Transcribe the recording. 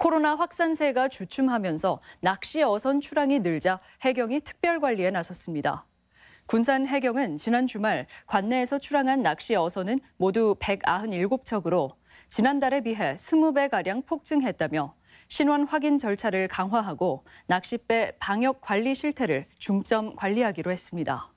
코로나 확산세가 주춤하면서 낚시 어선 출항이 늘자 해경이 특별 관리에 나섰습니다. 군산 해경은 지난 주말 관내에서 출항한 낚시 어선은 모두 197척으로 지난달에 비해 20배가량 폭증했다며 신원 확인 절차를 강화하고 낚싯배 방역 관리 실태를 중점 관리하기로 했습니다.